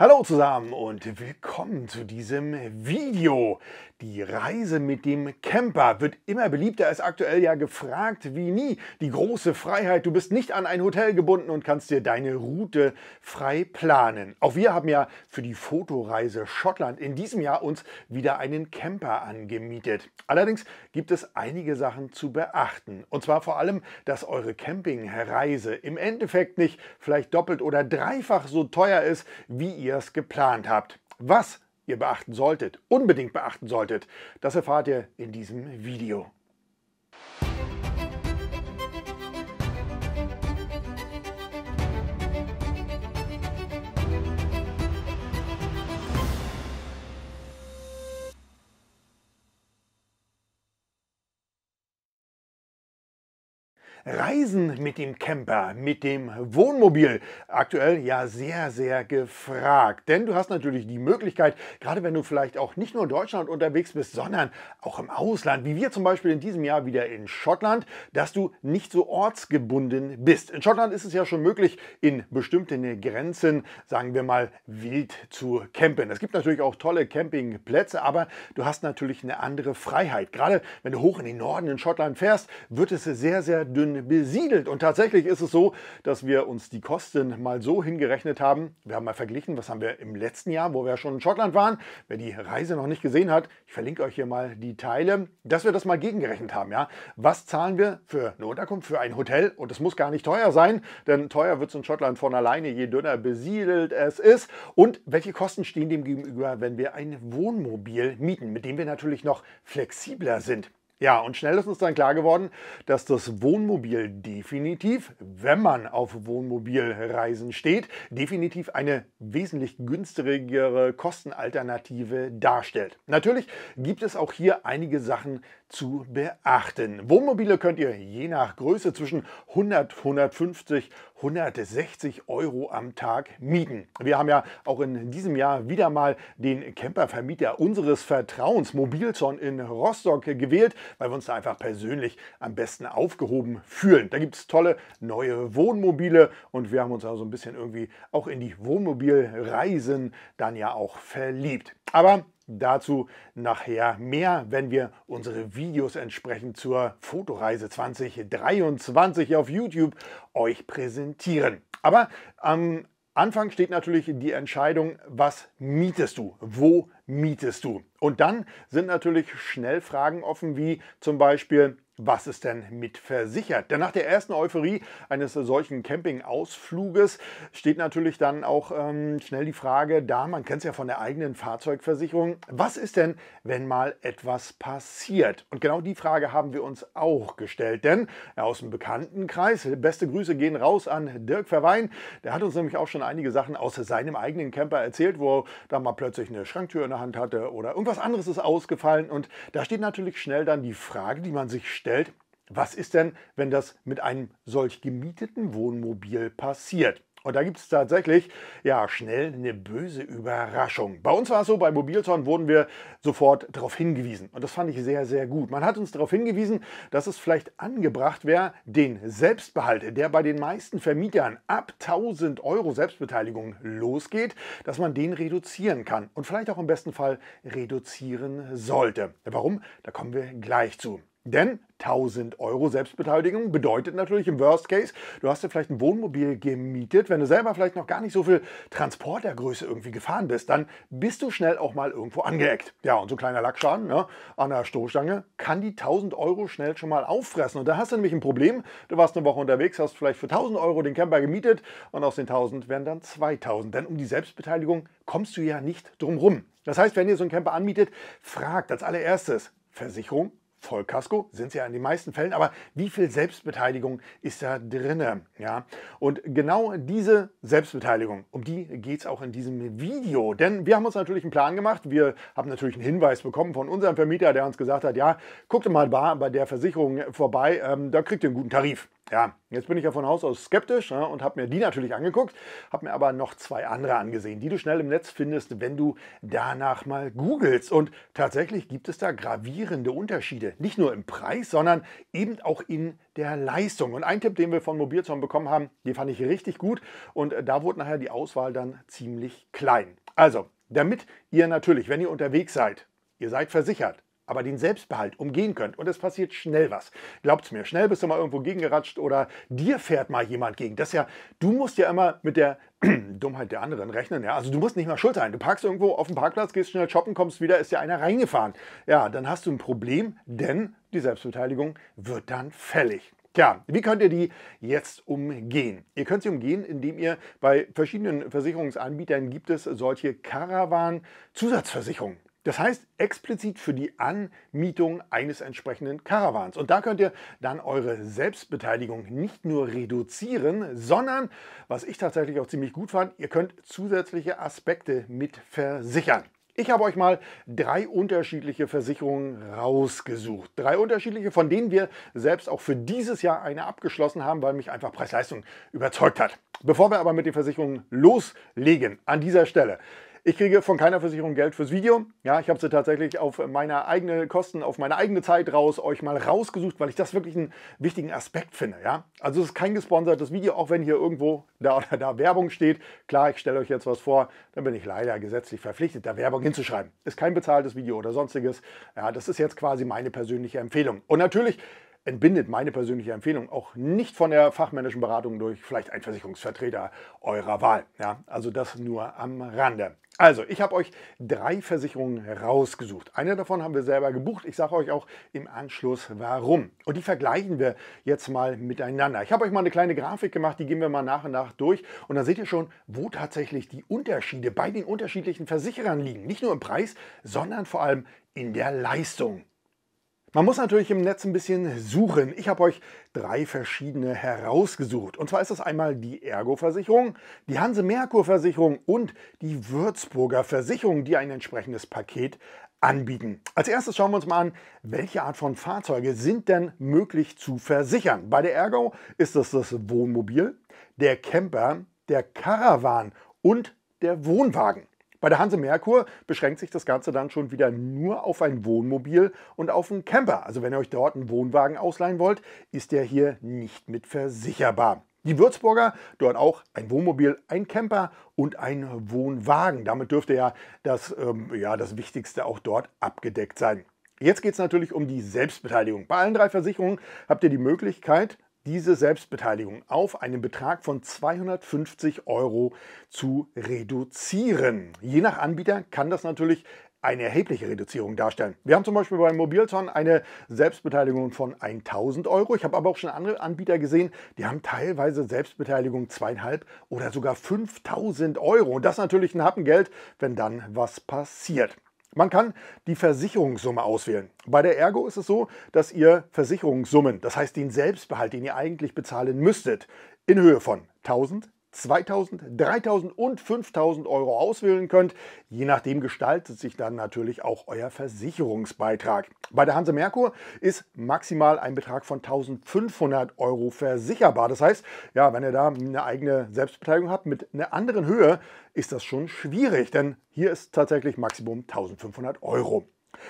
Hallo zusammen und willkommen zu diesem Video. Die Reise mit dem Camper wird immer beliebter, ist aktuell ja gefragt wie nie. Die große Freiheit, du bist nicht an ein Hotel gebunden und kannst dir deine Route frei planen. Auch wir haben ja für die Fotoreise Schottland in diesem Jahr uns wieder einen Camper angemietet. Allerdings gibt es einige Sachen zu beachten. Und zwar vor allem, dass eure Campingreise im Endeffekt nicht vielleicht doppelt oder dreifach so teuer ist, wie ihr ihr es geplant habt. Was ihr beachten solltet, unbedingt beachten solltet, das erfahrt ihr in diesem Video. Reisen mit dem Camper, mit dem Wohnmobil aktuell ja sehr, sehr gefragt. Denn du hast natürlich die Möglichkeit, gerade wenn du vielleicht auch nicht nur in Deutschland unterwegs bist, sondern auch im Ausland, wie wir zum Beispiel in diesem Jahr wieder in Schottland, dass du nicht so ortsgebunden bist. In Schottland ist es ja schon möglich, in bestimmten Grenzen, sagen wir mal, wild zu campen. Es gibt natürlich auch tolle Campingplätze, aber du hast natürlich eine andere Freiheit. Gerade wenn du hoch in den Norden in Schottland fährst, wird es sehr, sehr dünn Kosten besiedelt. Und tatsächlich ist es so, dass wir uns die Kosten mal so hingerechnet haben. Wir haben mal verglichen, was haben wir im letzten Jahr, wo wir schon in Schottland waren. Wer die Reise noch nicht gesehen hat, ich verlinke euch hier mal die Teile, dass wir das mal gegengerechnet haben. Ja? Was zahlen wir für eine Unterkunft, für ein Hotel? Und es muss gar nicht teuer sein, denn teuer wird es in Schottland von alleine, je dünner besiedelt es ist. Und welche Kosten stehen dem gegenüber, wenn wir ein Wohnmobil mieten, mit dem wir natürlich noch flexibler sind? Ja, und schnell ist uns dann klar geworden, dass das Wohnmobil definitiv, wenn man auf Wohnmobilreisen steht, definitiv eine wesentlich günstigere Kostenalternative darstellt. Natürlich gibt es auch hier einige Sachen zu beachten. Wohnmobile könnt ihr je nach Größe zwischen 100, 150, 160 Euro am Tag mieten. Wir haben ja auch in diesem Jahr wieder mal den Campervermieter unseres Vertrauens Mobilzon in Rostock gewählt, weil wir uns da einfach persönlich am besten aufgehoben fühlen. Da gibt es tolle neue Wohnmobile und wir haben uns also ein bisschen irgendwie auch in die Wohnmobilreisen dann ja auch verliebt. Aber Dazu nachher mehr, wenn wir unsere Videos entsprechend zur Fotoreise 2023 auf YouTube euch präsentieren. Aber am Anfang steht natürlich die Entscheidung, was mietest du? Wo mietest du? Und dann sind natürlich schnell Fragen offen, wie zum Beispiel, was ist denn mit versichert? Denn nach der ersten Euphorie eines solchen Campingausfluges steht natürlich dann auch ähm, schnell die Frage da, man kennt es ja von der eigenen Fahrzeugversicherung, was ist denn, wenn mal etwas passiert? Und genau die Frage haben wir uns auch gestellt, denn aus dem Bekanntenkreis, beste Grüße gehen raus an Dirk Verwein, der hat uns nämlich auch schon einige Sachen aus seinem eigenen Camper erzählt, wo er da mal plötzlich eine Schranktür in der Hand hatte oder irgendwas anderes ist ausgefallen und da steht natürlich schnell dann die Frage, die man sich stellt, gestellt, was ist denn, wenn das mit einem solch gemieteten Wohnmobil passiert? Und da gibt es tatsächlich ja schnell eine böse Überraschung. Bei uns war es so, bei Mobilzorn wurden wir sofort darauf hingewiesen. Und das fand ich sehr, sehr gut. Man hat uns darauf hingewiesen, dass es vielleicht angebracht wäre, den Selbstbehalt, der bei den meisten Vermietern ab 1000 Euro Selbstbeteiligung losgeht, dass man den reduzieren kann. Und vielleicht auch im besten Fall reduzieren sollte. Warum? Da kommen wir gleich zu. Denn 1000 Euro Selbstbeteiligung bedeutet natürlich im Worst Case, du hast dir vielleicht ein Wohnmobil gemietet, wenn du selber vielleicht noch gar nicht so viel Transportergröße irgendwie gefahren bist, dann bist du schnell auch mal irgendwo angeeckt. Ja, und so ein kleiner Lackschaden ne, an der Stoßstange kann die 1000 Euro schnell schon mal auffressen. Und da hast du nämlich ein Problem. Du warst eine Woche unterwegs, hast vielleicht für 1000 Euro den Camper gemietet und aus den 1000 werden dann 2000. Denn um die Selbstbeteiligung kommst du ja nicht drum rum. Das heißt, wenn ihr so einen Camper anmietet, fragt als allererstes, Versicherung Vollkasko sind sie ja in den meisten Fällen, aber wie viel Selbstbeteiligung ist da drinne? Ja? Und genau diese Selbstbeteiligung, um die geht es auch in diesem Video. Denn wir haben uns natürlich einen Plan gemacht. Wir haben natürlich einen Hinweis bekommen von unserem Vermieter, der uns gesagt hat, ja, guckt mal bei der Versicherung vorbei, ähm, da kriegt ihr einen guten Tarif. Ja, jetzt bin ich ja von Haus aus skeptisch ja, ne, und habe mir die natürlich angeguckt, habe mir aber noch zwei andere angesehen, die du schnell im Netz findest, wenn du danach mal googelst. Und tatsächlich gibt es da gravierende Unterschiede, nicht nur im Preis, sondern eben auch in der Leistung. Und ein Tipp, den wir von Mobilzone bekommen haben, den fand ich richtig gut und äh, da wurde nachher die Auswahl dann ziemlich klein. Also, damit ihr natürlich, wenn ihr unterwegs seid, ihr seid versichert, aber den Selbstbehalt umgehen könnt und es passiert schnell was. Glaubt's mir, schnell bist du mal irgendwo gegengeratscht oder dir fährt mal jemand gegen. Das ja, du musst ja immer mit der Dummheit der anderen rechnen. Ja? Also du musst nicht mal schuld sein. Du parkst irgendwo auf dem Parkplatz, gehst schnell shoppen, kommst wieder, ist ja einer reingefahren. Ja, dann hast du ein Problem, denn die Selbstbeteiligung wird dann fällig. Tja, wie könnt ihr die jetzt umgehen? Ihr könnt sie umgehen, indem ihr bei verschiedenen Versicherungsanbietern gibt es solche Caravan-Zusatzversicherungen. Das heißt explizit für die Anmietung eines entsprechenden Karawans. Und da könnt ihr dann eure Selbstbeteiligung nicht nur reduzieren, sondern, was ich tatsächlich auch ziemlich gut fand, ihr könnt zusätzliche Aspekte mit versichern. Ich habe euch mal drei unterschiedliche Versicherungen rausgesucht. Drei unterschiedliche, von denen wir selbst auch für dieses Jahr eine abgeschlossen haben, weil mich einfach Preis-Leistung überzeugt hat. Bevor wir aber mit den Versicherungen loslegen, an dieser Stelle ich kriege von keiner Versicherung Geld fürs Video. Ja, ich habe sie tatsächlich auf meine eigene Kosten, auf meine eigene Zeit raus euch mal rausgesucht, weil ich das wirklich einen wichtigen Aspekt finde. Ja, also es ist kein gesponsertes Video, auch wenn hier irgendwo da oder da Werbung steht. Klar, ich stelle euch jetzt was vor, dann bin ich leider gesetzlich verpflichtet, da Werbung hinzuschreiben. Ist kein bezahltes Video oder sonstiges. Ja, das ist jetzt quasi meine persönliche Empfehlung. Und natürlich entbindet meine persönliche Empfehlung auch nicht von der fachmännischen Beratung durch vielleicht einen Versicherungsvertreter eurer Wahl. Ja, also das nur am Rande. Also, ich habe euch drei Versicherungen rausgesucht. Eine davon haben wir selber gebucht. Ich sage euch auch im Anschluss warum. Und die vergleichen wir jetzt mal miteinander. Ich habe euch mal eine kleine Grafik gemacht, die gehen wir mal nach und nach durch. Und dann seht ihr schon, wo tatsächlich die Unterschiede bei den unterschiedlichen Versicherern liegen. Nicht nur im Preis, sondern vor allem in der Leistung. Man muss natürlich im Netz ein bisschen suchen. Ich habe euch drei verschiedene herausgesucht. Und zwar ist das einmal die Ergo-Versicherung, die Hanse-Merkur-Versicherung und die Würzburger Versicherung, die ein entsprechendes Paket anbieten. Als erstes schauen wir uns mal an, welche Art von Fahrzeuge sind denn möglich zu versichern. Bei der Ergo ist das das Wohnmobil, der Camper, der Caravan und der Wohnwagen. Bei der Hanse Merkur beschränkt sich das Ganze dann schon wieder nur auf ein Wohnmobil und auf einen Camper. Also wenn ihr euch dort einen Wohnwagen ausleihen wollt, ist der hier nicht mit versicherbar. Die Würzburger dort auch ein Wohnmobil, ein Camper und ein Wohnwagen. Damit dürfte ja das, ähm, ja, das Wichtigste auch dort abgedeckt sein. Jetzt geht es natürlich um die Selbstbeteiligung. Bei allen drei Versicherungen habt ihr die Möglichkeit, diese Selbstbeteiligung auf einen Betrag von 250 Euro zu reduzieren. Je nach Anbieter kann das natürlich eine erhebliche Reduzierung darstellen. Wir haben zum Beispiel bei Mobilton eine Selbstbeteiligung von 1000 Euro. Ich habe aber auch schon andere Anbieter gesehen, die haben teilweise Selbstbeteiligung zweieinhalb oder sogar 5000 Euro. Und das natürlich ein Happengeld, wenn dann was passiert. Man kann die Versicherungssumme auswählen. Bei der Ergo ist es so, dass ihr Versicherungssummen, das heißt den Selbstbehalt, den ihr eigentlich bezahlen müsstet, in Höhe von 1000, 2000, 3000 und 5000 Euro auswählen könnt. Je nachdem gestaltet sich dann natürlich auch euer Versicherungsbeitrag. Bei der Hanse Merkur ist maximal ein Betrag von 1500 Euro versicherbar. Das heißt, ja, wenn ihr da eine eigene Selbstbeteiligung habt mit einer anderen Höhe, ist das schon schwierig, denn hier ist tatsächlich Maximum 1500 Euro.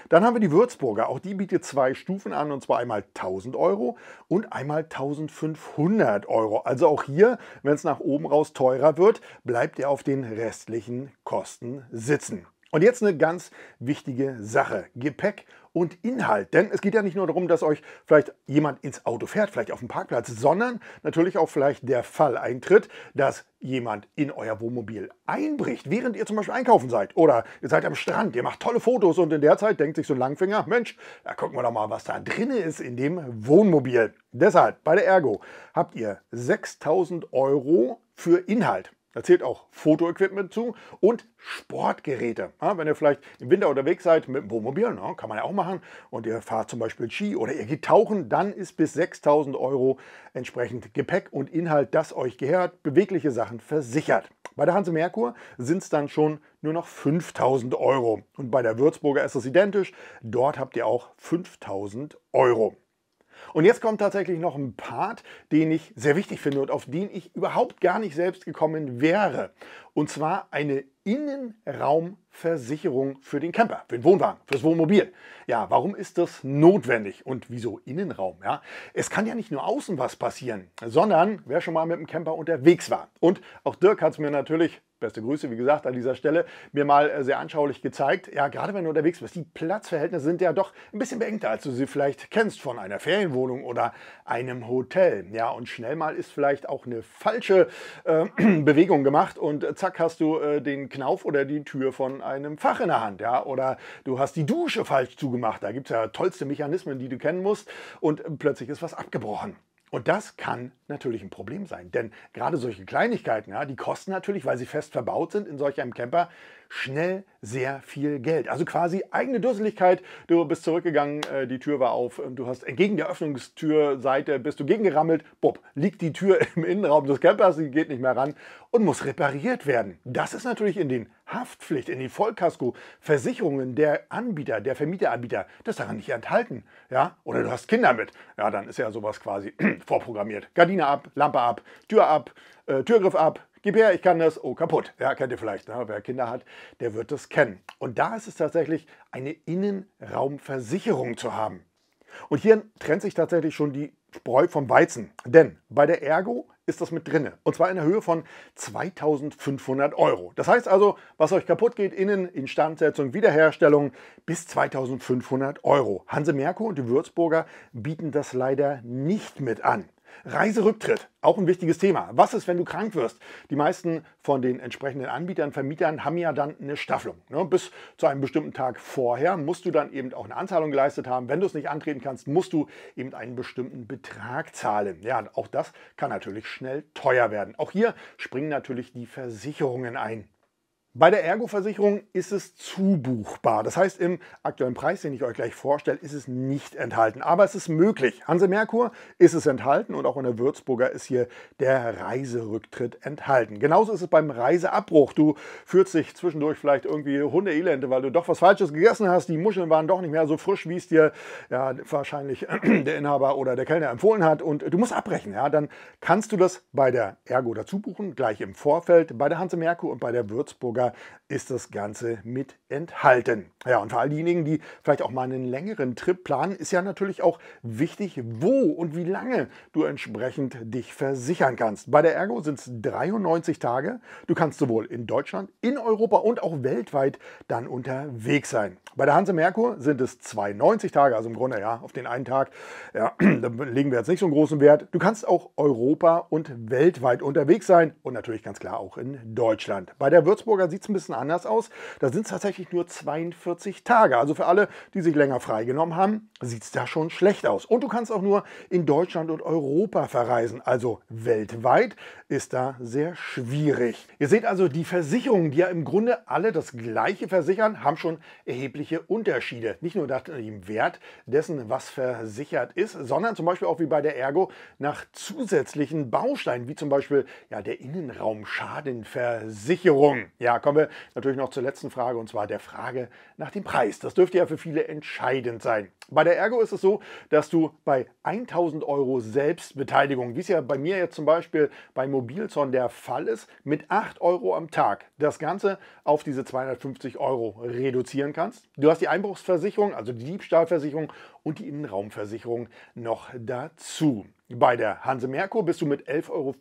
Dann haben wir die Würzburger. Auch die bietet zwei Stufen an, und zwar einmal 1000 Euro und einmal 1500 Euro. Also auch hier, wenn es nach oben raus teurer wird, bleibt er auf den restlichen Kosten sitzen. Und jetzt eine ganz wichtige Sache. Gepäck und Inhalt. Denn es geht ja nicht nur darum, dass euch vielleicht jemand ins Auto fährt, vielleicht auf dem Parkplatz, sondern natürlich auch vielleicht der Fall eintritt, dass jemand in euer Wohnmobil einbricht, während ihr zum Beispiel einkaufen seid oder ihr seid am Strand, ihr macht tolle Fotos und in der Zeit denkt sich so ein Langfinger, Mensch, da gucken wir doch mal, was da drin ist in dem Wohnmobil. Deshalb, bei der Ergo habt ihr 6000 Euro für Inhalt. Da zählt auch Fotoequipment zu und Sportgeräte. Ja, wenn ihr vielleicht im Winter unterwegs seid mit dem Wohnmobil, na, ne, kann man ja auch machen, und ihr fahrt zum Beispiel Ski oder ihr geht tauchen, dann ist bis 6000 Euro entsprechend Gepäck und Inhalt, das euch gehört, bewegliche Sachen versichert. Bei der Hanse Merkur sind es dann schon nur noch 5000 Euro. Und bei der Würzburger ist es identisch. Dort habt ihr auch 5000 Euro. Und jetzt kommt tatsächlich noch ein Part, den ich sehr wichtig finde und auf den ich überhaupt gar nicht selbst gekommen wäre. Und zwar eine Innenraumversicherung für den Camper, für den Wohnwagen, fürs Wohnmobil. Ja, warum ist das notwendig und wieso Innenraum? Ja, es kann ja nicht nur außen was passieren, sondern wer schon mal mit dem Camper unterwegs war. Und auch Dirk hat es mir natürlich beste Grüße, wie gesagt, an dieser Stelle, mir mal äh, sehr anschaulich gezeigt. Ja, gerade wenn du unterwegs bist, die Platzverhältnisse sind ja doch ein bisschen beengter, als du sie vielleicht kennst von einer Ferienwohnung oder einem Hotel. Ja, und schnell mal ist vielleicht auch eine falsche äh, Bewegung gemacht und zack hast du äh, den Knauf oder die Tür von einem Fach in der Hand. Ja, oder du hast die Dusche falsch zugemacht. Da gibt es ja tollste Mechanismen, die du kennen musst und plötzlich ist was abgebrochen. Und das kann natürlich ein Problem sein, denn gerade solche Kleinigkeiten, ja, die kosten natürlich, weil sie fest verbaut sind in solch einem Camper, schnell sehr viel Geld. Also quasi eigene Dusseligkeit. Du bist zurückgegangen, äh, die Tür war auf, du hast entgegen der Öffnungstürseite bist du gegengerammelt, bob, liegt die Tür im Innenraum des Campers, die geht nicht mehr ran und muss repariert werden. Das ist natürlich in den Haftpflicht, in den Vollkasko, Versicherungen der Anbieter, der Vermieteranbieter, das daran nicht enthalten. Ja? Oder du hast Kinder mit. Ja, dann ist ja sowas quasi vorprogrammiert. Gardine ab, Lampe ab, Tür ab, äh, Türgriff ab, gib her, ich kann das, oh, kaputt. Ja, kennt ihr vielleicht, ne? wer Kinder hat, der wird das kennen. Und da ist es tatsächlich eine Innenraumversicherung zu haben. Und hier trennt sich tatsächlich schon die Spreu vom Weizen. Denn bei der Ergo ist das mit drinne. Und zwar in der Höhe von 2500 Euro. Das heißt also, was euch kaputt geht, Innen, Instandsetzung, Wiederherstellung, bis 2500 Euro. Hanse Merkur und die Würzburger bieten das leider nicht mit an. Reiserücktritt, auch ein wichtiges Thema. Was ist, wenn du krank wirst? Die meisten von den entsprechenden Anbietern, Vermietern haben ja dann eine Staffelung. Ne? Bis zu einem bestimmten Tag vorher musst du dann eben auch eine Anzahlung geleistet haben. Wenn du es nicht antreten kannst, musst du eben einen bestimmten Betrag zahlen. Ja, auch das kann natürlich schnell teuer werden. Auch hier springen natürlich die Versicherungen ein. Bei der Ergo-Versicherung ist es zubuchbar. Das heißt, im aktuellen Preis, den ich euch gleich vorstelle, ist es nicht enthalten. Aber es ist möglich. Hanse Merkur ist es enthalten und auch in der Würzburger ist hier der Reiserücktritt enthalten. Genauso ist es beim Reiseabbruch. Du führst dich zwischendurch vielleicht irgendwie Hundeelende, weil du doch was Falsches gegessen hast. Die Muscheln waren doch nicht mehr so frisch, wie es dir ja, wahrscheinlich der Inhaber oder der Kellner empfohlen hat. Und du musst abbrechen. Ja? Dann kannst du das bei der Ergo dazu buchen, gleich im Vorfeld, bei der Hanse Merkur und bei der Würzburger ist das Ganze mit enthalten. Ja, und für all diejenigen, die vielleicht auch mal einen längeren Trip planen, ist ja natürlich auch wichtig, wo und wie lange du entsprechend dich versichern kannst. Bei der Ergo sind es 93 Tage. Du kannst sowohl in Deutschland, in Europa und auch weltweit dann unterwegs sein. Bei der Hanse Merkur sind es 92 Tage, also im Grunde ja, auf den einen Tag, ja, da legen wir jetzt nicht so einen großen Wert. Du kannst auch Europa und weltweit unterwegs sein und natürlich ganz klar auch in Deutschland. Bei der Würzburger sieht es ein bisschen anders aus. Da sind es tatsächlich nur 42 Tage. Also für alle, die sich länger freigenommen haben, sieht es da schon schlecht aus. Und du kannst auch nur in Deutschland und Europa verreisen. Also weltweit ist da sehr schwierig. Ihr seht also, die Versicherungen, die ja im Grunde alle das Gleiche versichern, haben schon erhebliche Unterschiede. Nicht nur nach dem Wert dessen, was versichert ist, sondern zum Beispiel auch wie bei der Ergo nach zusätzlichen Bausteinen, wie zum Beispiel ja, der Innenraumschadenversicherung. Ja, kommen wir natürlich noch zur letzten Frage und zwar der Frage nach dem Preis. Das dürfte ja für viele entscheidend sein. Bei der Ergo ist es so, dass du bei 1000 Euro Selbstbeteiligung, wie es ja bei mir jetzt zum Beispiel bei Mobilzon der Fall ist, mit 8 Euro am Tag das Ganze auf diese 250 Euro reduzieren kannst. Du hast die Einbruchsversicherung, also die Diebstahlversicherung und die Innenraumversicherung noch dazu. Bei der Hanse Merkur bist du mit 11,50 Euro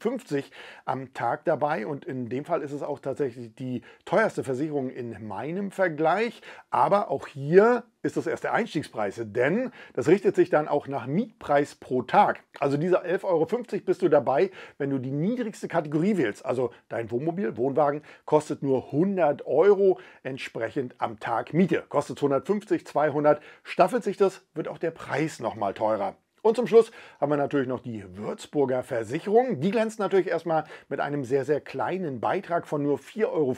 am Tag dabei und in dem Fall ist es auch tatsächlich die teuerste Versicherung in meinem Vergleich. Aber auch hier ist das erst der Einstiegspreis, denn das richtet sich dann auch nach Mietpreis pro Tag. Also dieser 11,50 Euro bist du dabei, wenn du die niedrigste Kategorie wählst. Also dein Wohnmobil, Wohnwagen kostet nur 100 Euro entsprechend am Tag Miete. Kostet 150, 200, staffelt sich das, wird auch der Preis nochmal teurer. Und zum Schluss haben wir natürlich noch die Würzburger Versicherung. Die glänzt natürlich erstmal mit einem sehr, sehr kleinen Beitrag von nur 4,50 Euro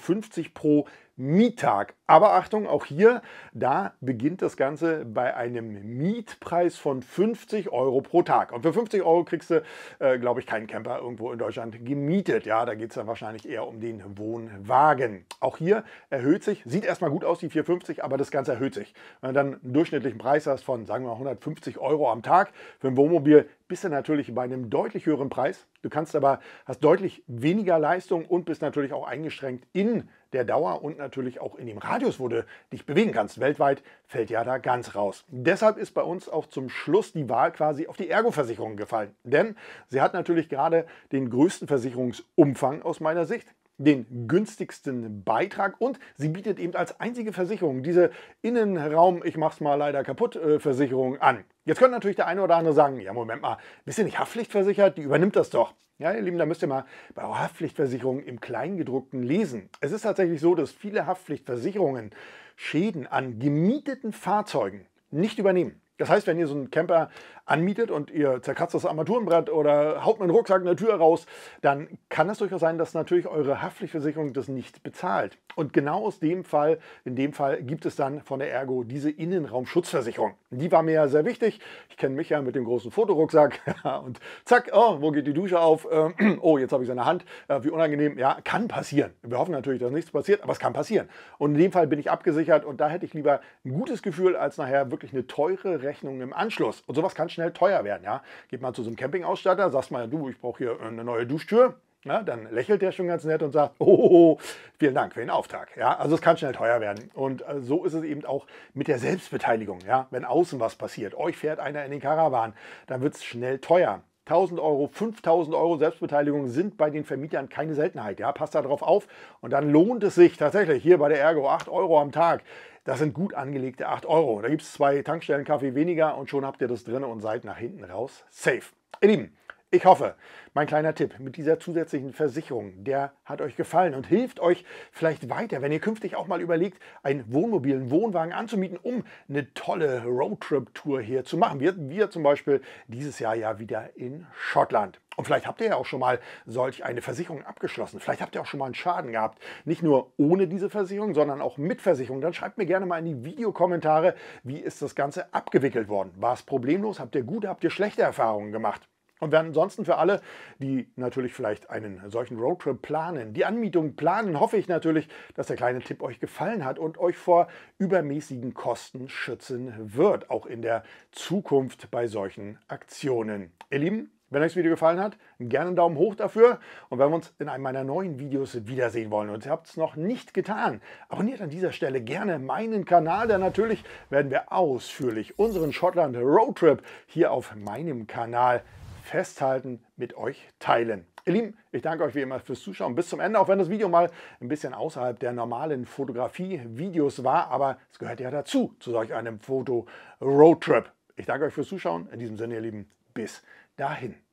pro Miettag. Aber Achtung, auch hier, da beginnt das Ganze bei einem Mietpreis von 50 Euro pro Tag. Und für 50 Euro kriegst du, äh, glaube ich, keinen Camper irgendwo in Deutschland gemietet. Ja, da geht es dann wahrscheinlich eher um den Wohnwagen. Auch hier erhöht sich, sieht erstmal gut aus, die 450, aber das Ganze erhöht sich. Wenn du dann einen durchschnittlichen Preis hast von, sagen wir mal, 150 Euro am Tag für ein Wohnmobil, bist du natürlich bei einem deutlich höheren Preis. Du kannst aber, hast deutlich weniger Leistung und bist natürlich auch eingeschränkt in der Dauer und natürlich auch in dem Radius, wo du dich bewegen kannst. Weltweit fällt ja da ganz raus. Deshalb ist bei uns auch zum Schluss die Wahl quasi auf die Ergo-Versicherung gefallen. Denn sie hat natürlich gerade den größten Versicherungsumfang aus meiner Sicht den günstigsten Beitrag und sie bietet eben als einzige Versicherung diese Innenraum, ich mach's mal leider kaputt, äh, Versicherung an. Jetzt könnte natürlich der eine oder andere sagen, ja Moment mal, bist du nicht haftpflichtversichert? Die übernimmt das doch. Ja, ihr Lieben, da müsst ihr mal bei eurer Haftpflichtversicherung im Kleingedruckten lesen. Es ist tatsächlich so, dass viele Haftpflichtversicherungen Schäden an gemieteten Fahrzeugen nicht übernehmen. Das heißt, wenn ihr so einen Camper anmietet und ihr zerkratzt das Armaturenbrett oder haut mit dem Rucksack der Tür raus, dann kann es durchaus sein, dass natürlich eure Haftpflichtversicherung das nicht bezahlt. Und genau aus dem Fall, in dem Fall gibt es dann von der Ergo diese Innenraumschutzversicherung. Die war mir ja sehr wichtig. Ich kenne mich ja mit dem großen Fotorucksack und zack, oh, wo geht die Dusche auf? oh, jetzt habe ich seine Hand. Äh, wie unangenehm. Ja, kann passieren. Wir hoffen natürlich, dass nichts passiert, aber es kann passieren. Und in dem Fall bin ich abgesichert und da hätte ich lieber ein gutes Gefühl als nachher wirklich eine teure Rechnung im Anschluss. Und sowas kann schnell schnell teuer werden. Ja? Geht mal zu so einem Campingausstatter, sagst mal, du, ich brauche hier äh, eine neue Duschtür. Ja, dann lächelt der schon ganz nett und sagt, oh, vielen Dank für den Auftrag. Ja, also es kann schnell teuer werden. Und äh, so ist es eben auch mit der Selbstbeteiligung. Ja, wenn außen was passiert, euch fährt einer in den Karawan, dann wird es schnell teuer. 1000 Euro, 5000 Euro Selbstbeteiligung sind bei den Vermietern keine Seltenheit. Ja, passt da drauf auf und dann lohnt es sich tatsächlich hier bei der Ergo 8 Euro am Tag. Das sind gut angelegte 8 Euro. Da gibt es zwei Tankstellen Kaffee weniger und schon habt ihr das drin und seid nach hinten raus safe. Ihr Lieben, ich hoffe, mein kleiner Tipp mit dieser zusätzlichen Versicherung, der hat euch gefallen und hilft euch vielleicht weiter, wenn ihr künftig auch mal überlegt, einen Wohnmobil, einen Wohnwagen anzumieten, um eine tolle Roadtrip-Tour hier zu machen. Wir, wir zum Beispiel dieses Jahr ja wieder in Schottland. Und vielleicht habt ihr ja auch schon mal solch eine Versicherung abgeschlossen. Vielleicht habt ihr auch schon mal einen Schaden gehabt. Nicht nur ohne diese Versicherung, sondern auch mit Versicherung. Dann schreibt mir gerne mal in die Videokommentare, wie ist das Ganze abgewickelt worden? War es problemlos? Habt ihr gute, habt ihr schlechte Erfahrungen gemacht? Und wer ansonsten für alle, die natürlich vielleicht einen solchen Roadtrip planen, die Anmietung planen, hoffe ich natürlich, dass der kleine Tipp euch gefallen hat und euch vor übermäßigen Kosten schützen wird, auch in der Zukunft bei solchen Aktionen. Ihr Lieben, wenn euch das Video gefallen hat, gerne einen Daumen hoch dafür. Und wenn wir uns in einem meiner neuen Videos wiedersehen wollen und ihr habt es noch nicht getan, abonniert an dieser Stelle gerne meinen Kanal, denn natürlich werden wir ausführlich unseren Schottland Roadtrip hier auf meinem Kanal Festhalten mit euch teilen. Ihr Lieben, ich danke euch wie immer fürs Zuschauen bis zum Ende, auch wenn das Video mal ein bisschen außerhalb der normalen Fotografie-Videos war, aber es gehört ja dazu, zu solch einem Foto-Roadtrip. Ich danke euch fürs Zuschauen. In diesem Sinne, ihr Lieben, bis dahin.